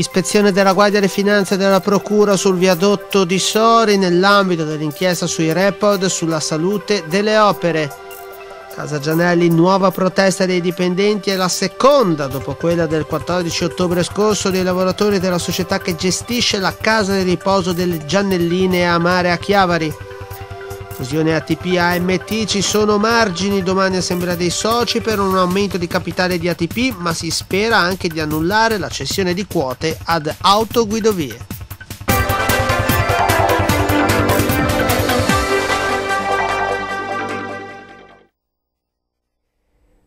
ispezione della Guardia di Finanza e della Procura sul viadotto di Sori nell'ambito dell'inchiesta sui report sulla salute delle opere. Casa Gianelli, nuova protesta dei dipendenti è la seconda dopo quella del 14 ottobre scorso dei lavoratori della società che gestisce la casa di riposo delle Giannelline a Mare a Chiavari fusione ATP-AMT ci sono margini domani assemblea dei soci per un aumento di capitale di ATP, ma si spera anche di annullare la cessione di quote ad autoguidovie.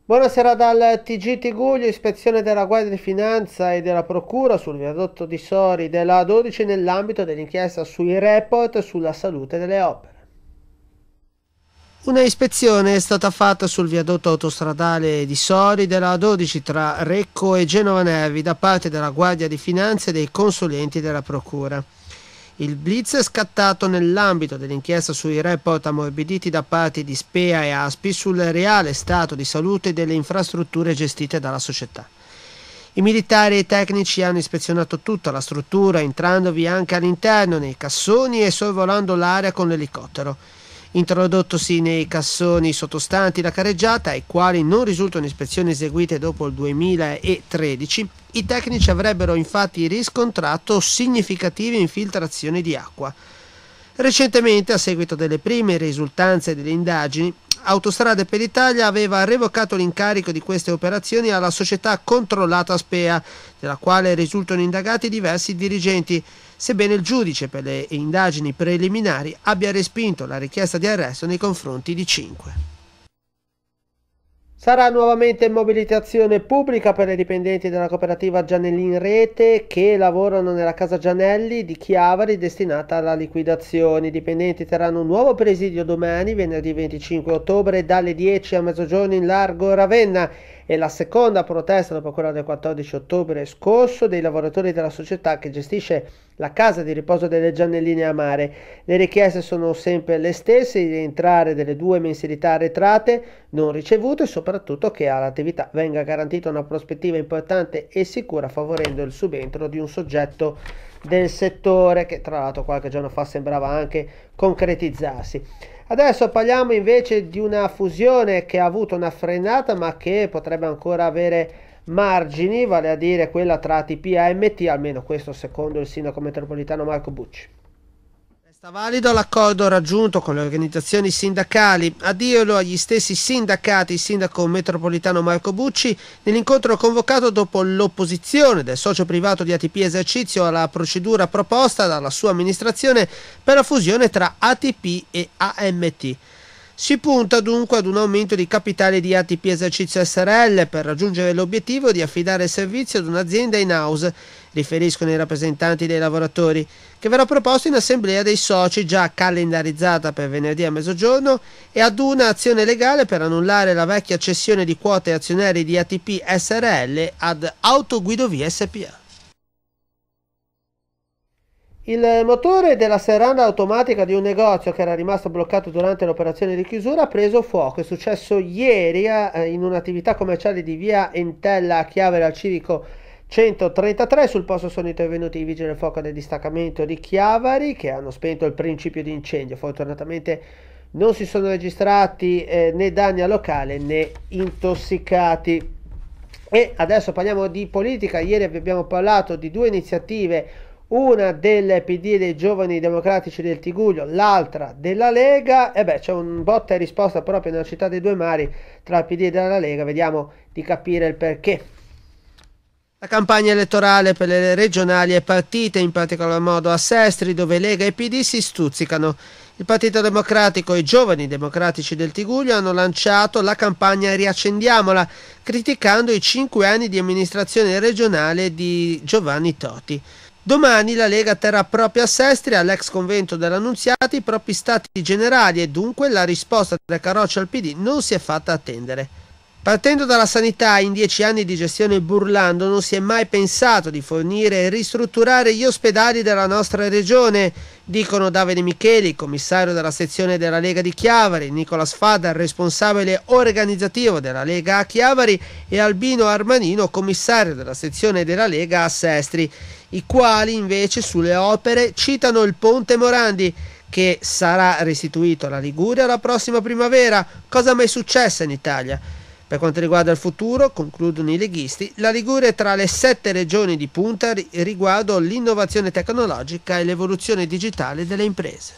Buonasera dal TG Tiguglio, ispezione della Guardia di Finanza e della Procura sul viadotto di Sori della 12 nell'ambito dell'inchiesta sui report sulla salute delle opere. Una ispezione è stata fatta sul viadotto autostradale di Sori della 12 tra Recco e Genova Nervi da parte della Guardia di Finanza e dei consulenti della Procura. Il blitz è scattato nell'ambito dell'inchiesta sui report ammorbiditi da parte di Spea e Aspi sul reale stato di salute delle infrastrutture gestite dalla società. I militari e i tecnici hanno ispezionato tutta la struttura, entrandovi anche all'interno nei cassoni e sorvolando l'area con l'elicottero introdottosi nei cassoni sottostanti la careggiata, ai quali non risultano ispezioni eseguite dopo il 2013, i tecnici avrebbero infatti riscontrato significative infiltrazioni di acqua. Recentemente, a seguito delle prime risultanze delle indagini, Autostrade per l'Italia aveva revocato l'incarico di queste operazioni alla società controllata Spea, della quale risultano indagati diversi dirigenti, sebbene il giudice per le indagini preliminari abbia respinto la richiesta di arresto nei confronti di 5. Sarà nuovamente mobilitazione pubblica per i dipendenti della cooperativa Gianelli in Rete che lavorano nella casa Gianelli di Chiavari destinata alla liquidazione. I dipendenti terranno un nuovo presidio domani, venerdì 25 ottobre, dalle 10 a mezzogiorno in largo Ravenna. È la seconda protesta dopo quella del 14 ottobre scorso dei lavoratori della società che gestisce la casa di riposo delle Giannelline a mare. Le richieste sono sempre le stesse, di rientrare delle due mensilità arretrate non ricevute e soprattutto che all'attività venga garantita una prospettiva importante e sicura favorendo il subentro di un soggetto del settore che tra l'altro qualche giorno fa sembrava anche concretizzarsi. Adesso parliamo invece di una fusione che ha avuto una frenata ma che potrebbe ancora avere margini, vale a dire quella tra ATP e AMT, almeno questo secondo il sindaco metropolitano Marco Bucci. Resta valido l'accordo raggiunto con le organizzazioni sindacali. A dirlo agli stessi sindacati, il sindaco metropolitano Marco Bucci, nell'incontro convocato dopo l'opposizione del socio privato di ATP Esercizio alla procedura proposta dalla sua amministrazione per la fusione tra ATP e AMT. Si punta dunque ad un aumento di capitale di ATP Esercizio SRL per raggiungere l'obiettivo di affidare il servizio ad un'azienda in house, riferiscono i rappresentanti dei lavoratori, che verrà proposto in assemblea dei soci già calendarizzata per venerdì a mezzogiorno e ad una azione legale per annullare la vecchia cessione di quote azionarie di ATP SRL ad Autoguidovia SPA. Il motore della serranda automatica di un negozio che era rimasto bloccato durante l'operazione di chiusura ha preso fuoco. È successo ieri eh, in un'attività commerciale di via Entella a Chiavere al civico 133. Sul posto sono intervenuti i vigili del fuoco del distaccamento di Chiavari che hanno spento il principio di incendio. Fortunatamente non si sono registrati eh, né danni al locale né intossicati. E adesso parliamo di politica. Ieri vi abbiamo parlato di due iniziative una del PD dei giovani democratici del Tiguglio, l'altra della Lega, e beh c'è un botta e risposta proprio nella città dei due mari tra il PD e la Lega, vediamo di capire il perché. La campagna elettorale per le regionali è partita, in particolar modo a Sestri, dove Lega e PD si stuzzicano. Il Partito Democratico e i giovani democratici del Tiguglio hanno lanciato la campagna Riaccendiamola, criticando i cinque anni di amministrazione regionale di Giovanni Toti. Domani la Lega terrà proprio a Sestri, all'ex convento dell'Annunziata, i propri stati generali e dunque la risposta della Carroccia al PD non si è fatta attendere. Partendo dalla sanità, in dieci anni di gestione burlando non si è mai pensato di fornire e ristrutturare gli ospedali della nostra regione, dicono Davide Micheli, commissario della sezione della Lega di Chiavari, Nicola Sfada, responsabile organizzativo della Lega a Chiavari e Albino Armanino, commissario della sezione della Lega a Sestri i quali invece sulle opere citano il Ponte Morandi che sarà restituito alla Liguria la prossima primavera, cosa mai successa in Italia. Per quanto riguarda il futuro, concludono i leghisti, la Liguria è tra le sette regioni di punta riguardo l'innovazione tecnologica e l'evoluzione digitale delle imprese.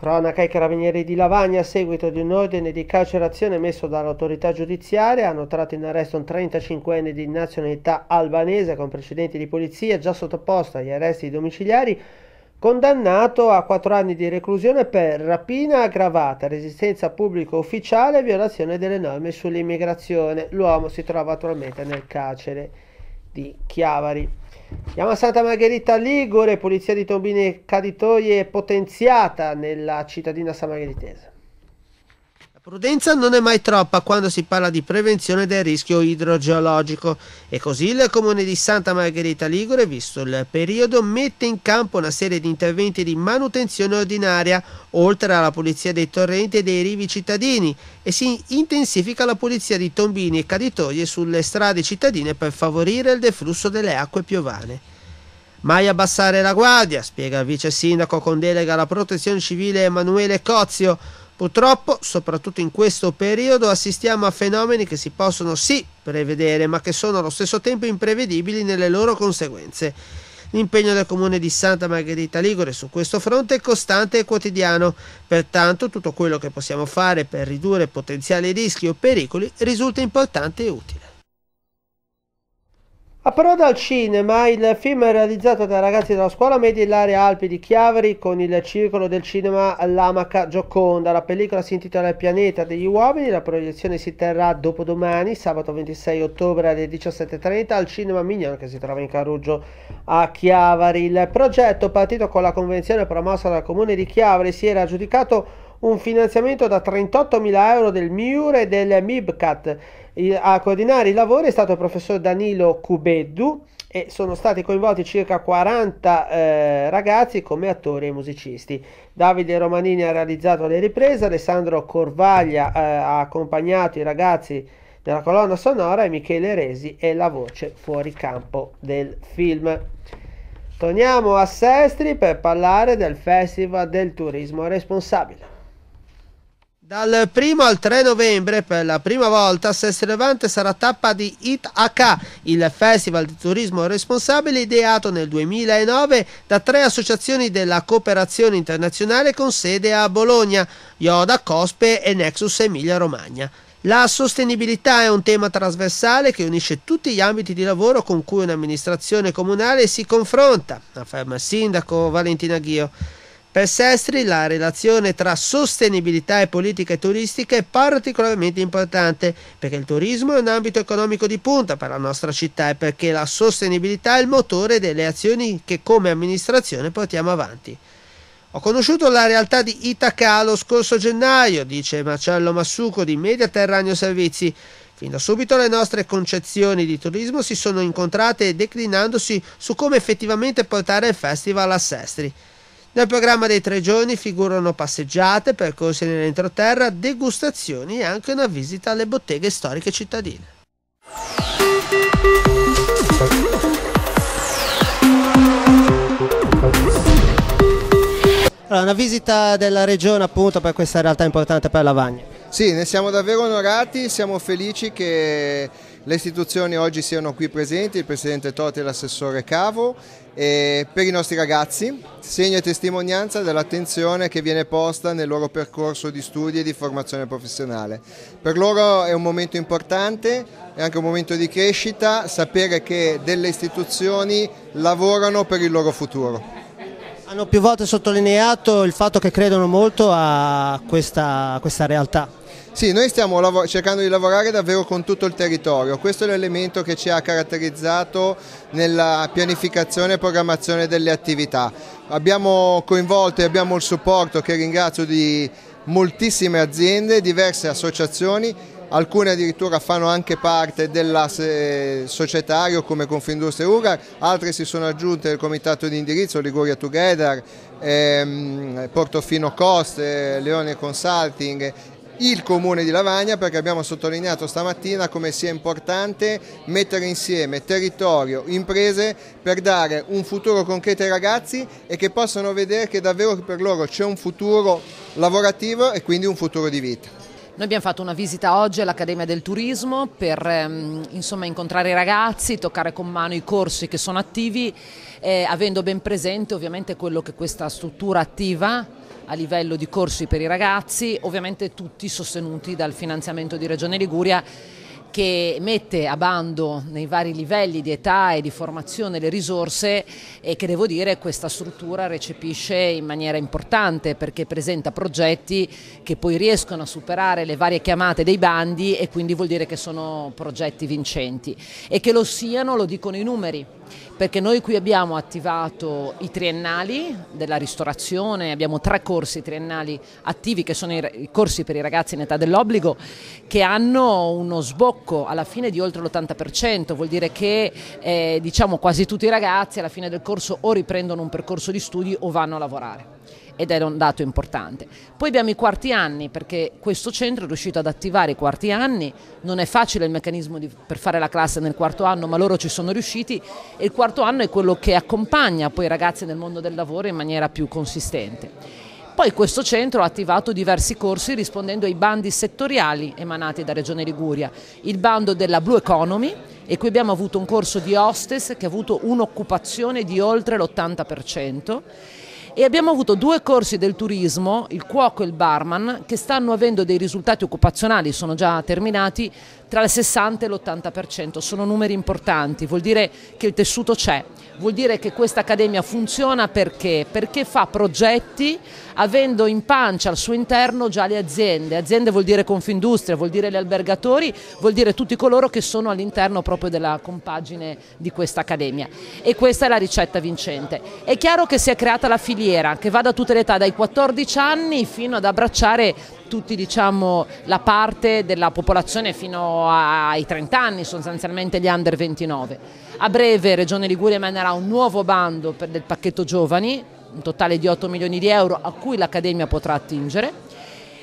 Cronaca e carabinieri di Lavagna, a seguito di un ordine di carcerazione emesso dall'autorità giudiziaria, hanno tratto in arresto un 35enne di nazionalità albanese con precedenti di polizia già sottoposto agli arresti domiciliari, condannato a 4 anni di reclusione per rapina aggravata, resistenza a pubblico ufficiale e violazione delle norme sull'immigrazione. L'uomo si trova attualmente nel carcere di Chiavari. Andiamo a Santa Margherita Ligure, polizia di Tombini Caditoie potenziata nella cittadina samagheritese. Prudenza non è mai troppa quando si parla di prevenzione del rischio idrogeologico e così il comune di Santa Margherita Ligure, visto il periodo, mette in campo una serie di interventi di manutenzione ordinaria, oltre alla pulizia dei torrenti e dei rivi cittadini e si intensifica la pulizia di tombini e caditoie sulle strade cittadine per favorire il deflusso delle acque piovane. Mai abbassare la guardia, spiega il vice sindaco con delega alla protezione civile Emanuele Cozio, Purtroppo, soprattutto in questo periodo, assistiamo a fenomeni che si possono sì prevedere, ma che sono allo stesso tempo imprevedibili nelle loro conseguenze. L'impegno del comune di Santa Margherita Ligure su questo fronte è costante e quotidiano, pertanto tutto quello che possiamo fare per ridurre potenziali rischi o pericoli risulta importante e utile. Approda al cinema il film realizzato dai ragazzi della scuola media Alpi di Chiavari con il circolo del cinema L'Amaca Gioconda. La pellicola si intitola Il pianeta degli uomini, la proiezione si terrà dopodomani, sabato 26 ottobre alle 17.30 al cinema Mignano che si trova in Caruggio a Chiavari. Il progetto partito con la convenzione promossa dal comune di Chiavari si era aggiudicato un finanziamento da 38.000 euro del MIUR e del MIBCAT. A coordinare i lavori è stato il professor Danilo Cubeddu e sono stati coinvolti circa 40 eh, ragazzi come attori e musicisti. Davide Romanini ha realizzato le riprese, Alessandro Corvaglia eh, ha accompagnato i ragazzi della colonna sonora e Michele Resi è la voce fuori campo del film. Torniamo a Sestri per parlare del Festival del Turismo Responsabile. Dal 1 al 3 novembre, per la prima volta, Sestri Levante sarà tappa di ITAK, il Festival di Turismo Responsabile ideato nel 2009 da tre associazioni della cooperazione internazionale con sede a Bologna, Ioda, Cospe e Nexus Emilia Romagna. La sostenibilità è un tema trasversale che unisce tutti gli ambiti di lavoro con cui un'amministrazione comunale si confronta, afferma il sindaco Valentina Ghio. Per Sestri la relazione tra sostenibilità e politiche turistiche è particolarmente importante perché il turismo è un ambito economico di punta per la nostra città e perché la sostenibilità è il motore delle azioni che come amministrazione portiamo avanti. Ho conosciuto la realtà di Itaca lo scorso gennaio, dice Marcello Massuco di Media Servizi. Fin da subito le nostre concezioni di turismo si sono incontrate declinandosi su come effettivamente portare il festival a Sestri. Nel programma dei tre giorni figurano passeggiate, percorsi nell'entroterra, degustazioni e anche una visita alle botteghe storiche cittadine. Allora, una visita della regione appunto per questa realtà importante per Lavagna. Sì, ne siamo davvero onorati, siamo felici che le istituzioni oggi siano qui presenti, il Presidente Totti e l'Assessore Cavo, e per i nostri ragazzi, segno e testimonianza dell'attenzione che viene posta nel loro percorso di studi e di formazione professionale. Per loro è un momento importante, è anche un momento di crescita, sapere che delle istituzioni lavorano per il loro futuro. Hanno più volte sottolineato il fatto che credono molto a questa, a questa realtà. Sì, noi stiamo cercando di lavorare davvero con tutto il territorio, questo è l'elemento che ci ha caratterizzato nella pianificazione e programmazione delle attività. Abbiamo coinvolto e abbiamo il supporto, che ringrazio, di moltissime aziende, diverse associazioni alcune addirittura fanno anche parte dell'asse eh, societario come Confindustria Ugar, altre si sono aggiunte al comitato di indirizzo Liguria Together, ehm, Portofino Cost, eh, Leone Consulting il comune di Lavagna perché abbiamo sottolineato stamattina come sia importante mettere insieme territorio, imprese per dare un futuro concreto ai ragazzi e che possano vedere che davvero per loro c'è un futuro lavorativo e quindi un futuro di vita. Noi abbiamo fatto una visita oggi all'Accademia del Turismo per ehm, insomma, incontrare i ragazzi, toccare con mano i corsi che sono attivi, eh, avendo ben presente ovviamente quello che questa struttura attiva a livello di corsi per i ragazzi, ovviamente tutti sostenuti dal finanziamento di Regione Liguria che mette a bando nei vari livelli di età e di formazione le risorse e che devo dire questa struttura recepisce in maniera importante perché presenta progetti che poi riescono a superare le varie chiamate dei bandi e quindi vuol dire che sono progetti vincenti e che lo siano lo dicono i numeri perché noi qui abbiamo attivato i triennali della ristorazione, abbiamo tre corsi triennali attivi che sono i corsi per i ragazzi in età dell'obbligo che hanno uno sbocco alla fine di oltre l'80%, vuol dire che eh, diciamo quasi tutti i ragazzi alla fine del corso o riprendono un percorso di studi o vanno a lavorare ed era un dato importante. Poi abbiamo i quarti anni perché questo centro è riuscito ad attivare i quarti anni, non è facile il meccanismo di, per fare la classe nel quarto anno ma loro ci sono riusciti e il quarto anno è quello che accompagna poi i ragazzi nel mondo del lavoro in maniera più consistente. Poi questo centro ha attivato diversi corsi rispondendo ai bandi settoriali emanati da Regione Liguria, il bando della Blue Economy e qui abbiamo avuto un corso di hostess che ha avuto un'occupazione di oltre l'80% e abbiamo avuto due corsi del turismo, il cuoco e il barman, che stanno avendo dei risultati occupazionali, sono già terminati, tra il 60 e l'80%, sono numeri importanti, vuol dire che il tessuto c'è, vuol dire che questa accademia funziona perché? Perché fa progetti avendo in pancia al suo interno già le aziende, aziende vuol dire Confindustria, vuol dire gli albergatori, vuol dire tutti coloro che sono all'interno proprio della compagine di questa accademia e questa è la ricetta vincente. È chiaro che si è creata la filiera che va da tutte le età, dai 14 anni fino ad abbracciare tutti diciamo, la parte della popolazione fino ai 30 anni, sostanzialmente gli under 29. A breve Regione Liguria emanerà un nuovo bando per, del pacchetto giovani, un totale di 8 milioni di euro a cui l'Accademia potrà attingere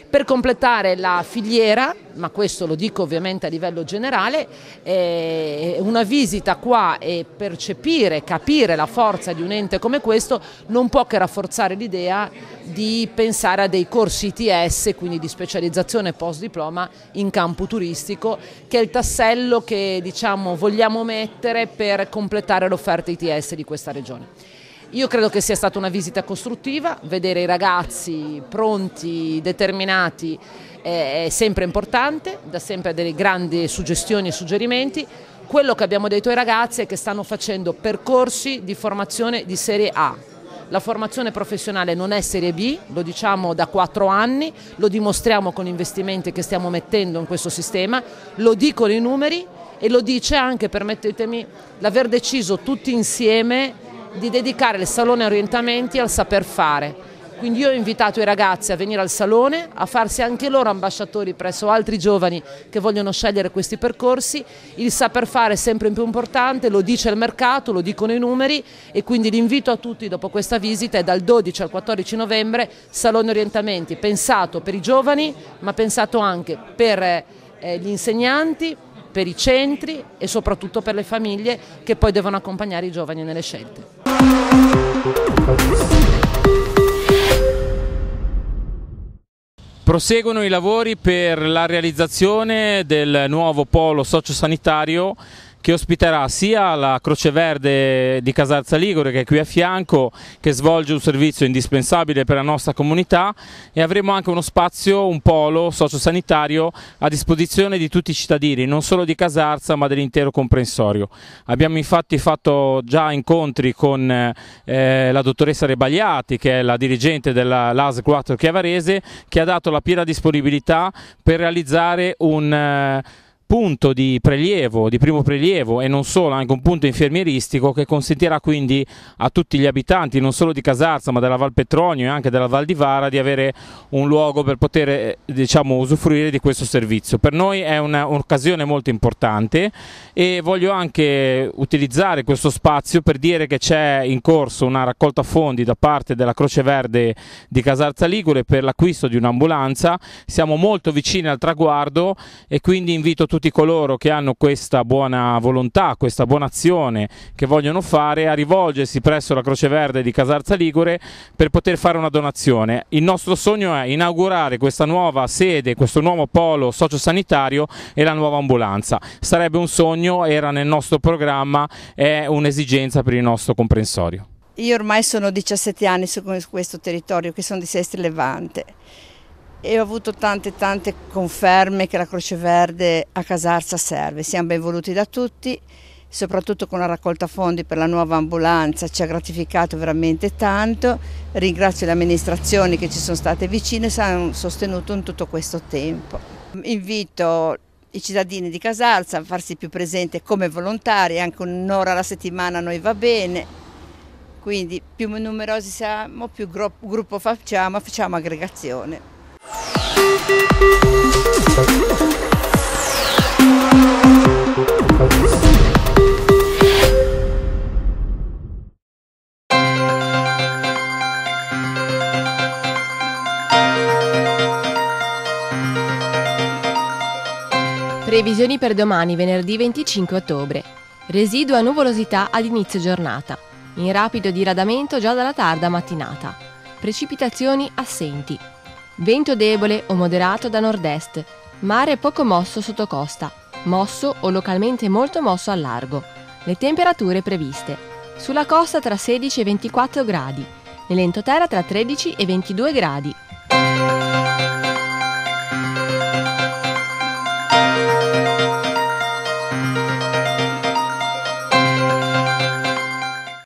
per completare la filiera, ma questo lo dico ovviamente a livello generale, eh, una visita qua e percepire, capire la forza di un ente come questo non può che rafforzare l'idea di pensare a dei corsi ITS, quindi di specializzazione post diploma in campo turistico, che è il tassello che diciamo, vogliamo mettere per completare l'offerta ITS di questa regione. Io credo che sia stata una visita costruttiva, vedere i ragazzi pronti, determinati è sempre importante, dà sempre delle grandi suggestioni e suggerimenti. Quello che abbiamo detto ai ragazzi è che stanno facendo percorsi di formazione di serie A, la formazione professionale non è serie B, lo diciamo da quattro anni, lo dimostriamo con gli investimenti che stiamo mettendo in questo sistema, lo dicono i numeri e lo dice anche, permettetemi, l'aver deciso tutti insieme di dedicare il salone orientamenti al saper fare. Quindi io ho invitato i ragazzi a venire al salone, a farsi anche loro ambasciatori presso altri giovani che vogliono scegliere questi percorsi. Il saper fare è sempre più importante, lo dice il mercato, lo dicono i numeri e quindi l'invito a tutti dopo questa visita è dal 12 al 14 novembre Salone Orientamenti, pensato per i giovani ma pensato anche per eh, gli insegnanti, per i centri e soprattutto per le famiglie che poi devono accompagnare i giovani nelle scelte. Proseguono i lavori per la realizzazione del nuovo polo sociosanitario che ospiterà sia la Croce Verde di Casarza Ligure che è qui a fianco che svolge un servizio indispensabile per la nostra comunità e avremo anche uno spazio, un polo sociosanitario a disposizione di tutti i cittadini, non solo di Casarza ma dell'intero comprensorio. Abbiamo infatti fatto già incontri con eh, la dottoressa Rebagliati che è la dirigente dell'AS 4 Chiavarese che ha dato la piena disponibilità per realizzare un... Eh, punto di prelievo, di primo prelievo e non solo, anche un punto infermieristico che consentirà quindi a tutti gli abitanti non solo di Casarza ma della Val Petronio e anche della Val di Vara di avere un luogo per poter eh, diciamo, usufruire di questo servizio. Per noi è un'occasione molto importante e voglio anche utilizzare questo spazio per dire che c'è in corso una raccolta fondi da parte della Croce Verde di Casarza Ligure per l'acquisto di un'ambulanza, siamo molto vicini al traguardo e quindi invito tutti tutti coloro che hanno questa buona volontà, questa buona azione che vogliono fare a rivolgersi presso la Croce Verde di Casarza Ligure per poter fare una donazione. Il nostro sogno è inaugurare questa nuova sede, questo nuovo polo sociosanitario e la nuova ambulanza. Sarebbe un sogno, era nel nostro programma, è un'esigenza per il nostro comprensorio. Io ormai sono 17 anni su questo territorio che sono di Sestri Levante e ho avuto tante tante conferme che la Croce Verde a Casarza serve. Siamo ben voluti da tutti, soprattutto con la raccolta fondi per la nuova ambulanza ci ha gratificato veramente tanto. Ringrazio le amministrazioni che ci sono state vicine e ci hanno sostenuto in tutto questo tempo. Invito i cittadini di Casarza a farsi più presente come volontari, anche un'ora alla settimana a noi va bene. Quindi più numerosi siamo, più gruppo facciamo, facciamo aggregazione. Previsioni per domani, venerdì 25 ottobre. Residua nuvolosità ad inizio giornata. In rapido diradamento già dalla tarda mattinata. Precipitazioni assenti. Vento debole o moderato da nord-est, mare poco mosso sotto costa, mosso o localmente molto mosso al largo. Le temperature previste. Sulla costa tra 16 e 24 gradi, nell'entoterra tra 13 e 22 gradi.